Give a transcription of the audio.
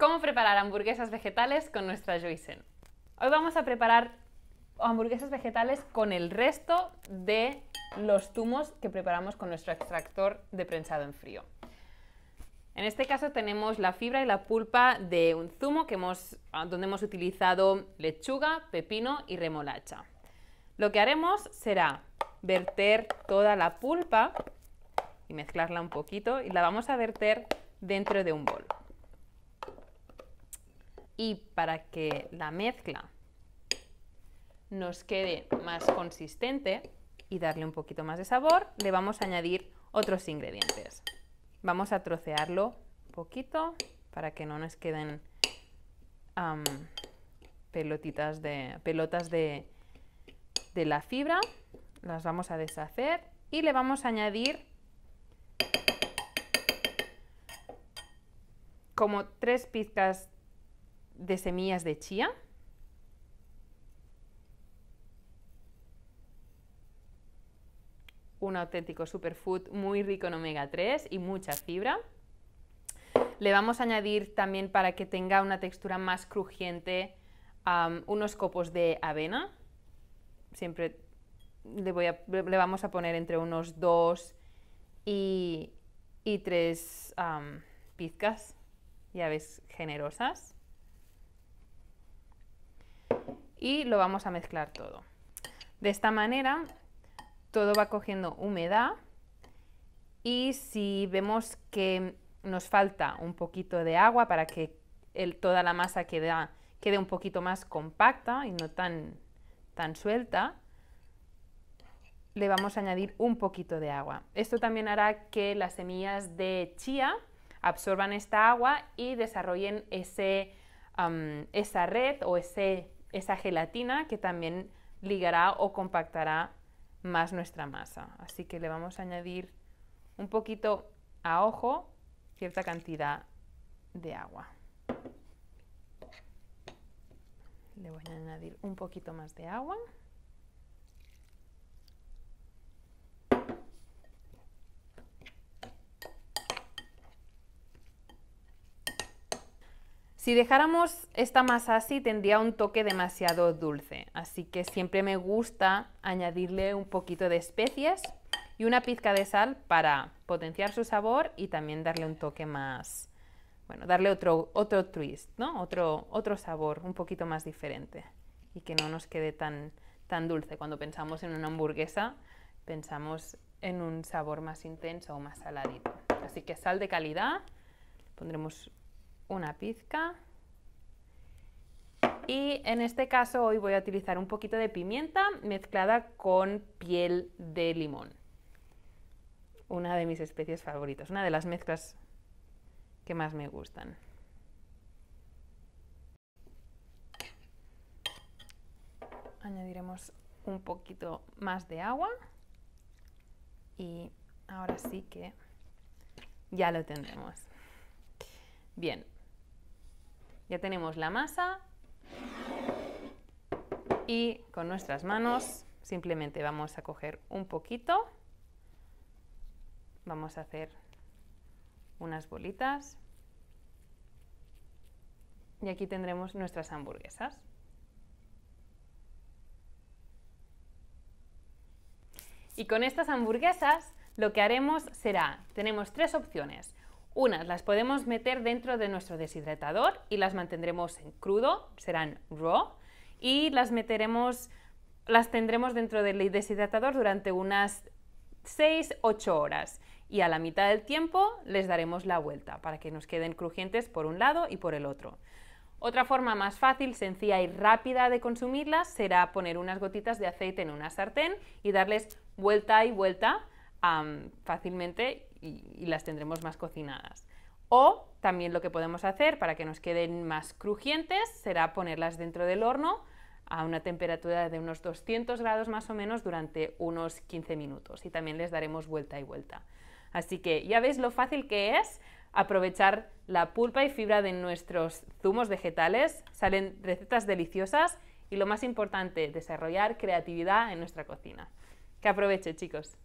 ¿Cómo preparar hamburguesas vegetales con nuestra Joysen? Hoy vamos a preparar hamburguesas vegetales con el resto de los zumos que preparamos con nuestro extractor de prensado en frío. En este caso tenemos la fibra y la pulpa de un zumo que hemos, ah, donde hemos utilizado lechuga, pepino y remolacha. Lo que haremos será verter toda la pulpa y mezclarla un poquito y la vamos a verter dentro de un bol y para que la mezcla nos quede más consistente y darle un poquito más de sabor, le vamos a añadir otros ingredientes. Vamos a trocearlo un poquito para que no nos queden pelotitas de, pelotas de, de la fibra. Las vamos a deshacer y le vamos a añadir como tres pizcas de semillas de chía. Un auténtico superfood muy rico en omega 3 y mucha fibra. Le vamos a añadir también para que tenga una textura más crujiente unos copos de avena. Siempre le, voy le, vamos a poner entre unos 2 y, y 3 pizcas, ya ves, generosas y lo vamos a mezclar todo. De esta manera todo va cogiendo humedad y si vemos que nos falta un poquito de agua para que toda la masa quede, quede un poquito más compacta y no tan, tan suelta, le vamos a añadir un poquito de agua. Esto también hará que las semillas de chía absorban esta agua y desarrollen ese, esa red o ese esa gelatina que también ligará o compactará más nuestra masa. Así que le vamos a añadir un poquito a ojo cierta cantidad de agua. Le voy a añadir un poquito más de agua. Si dejáramos esta masa así tendría un toque demasiado dulce, así que siempre me gusta añadirle un poquito de especias y una pizca de sal para potenciar su sabor y también darle un toque más, bueno, darle otro, otro twist, ¿no? Otro, otro sabor un poquito más diferente y que no nos quede tan, tan dulce. Cuando pensamos en una hamburguesa, pensamos en un sabor más intenso o más saladito. Así que sal de calidad, pondremos una pizca. Y en este caso hoy voy a utilizar un poquito de pimienta mezclada con piel de limón. Una de mis especies favoritas, una de las mezclas que más me gustan. Añadiremos un poquito más de agua y ahora sí que ya lo tendremos. Bien, ya tenemos la masa y con nuestras manos simplemente vamos a coger un poquito, vamos a hacer unas bolitas y aquí tendremos nuestras hamburguesas. Y con estas hamburguesas lo que haremos será, tenemos tres opciones. Unas las podemos meter dentro de nuestro deshidratador y las mantendremos en crudo, serán raw, y las meteremos, las tendremos dentro del deshidratador durante unas 6-8 horas y a la mitad del tiempo les daremos la vuelta para que nos queden crujientes por un lado y por el otro. Otra forma más fácil, sencilla y rápida de consumirlas será poner unas gotitas de aceite en una sartén y darles vuelta y vuelta fácilmente y, las tendremos más cocinadas. O también lo que podemos hacer para que nos queden más crujientes será ponerlas dentro del horno a una temperatura de unos 200 grados más o menos durante unos 15 minutos y también les daremos vuelta y vuelta. Así que ya veis lo fácil que es aprovechar la pulpa y fibra de nuestros zumos vegetales, salen recetas deliciosas y lo más importante, desarrollar creatividad en nuestra cocina. Que aproveche chicos.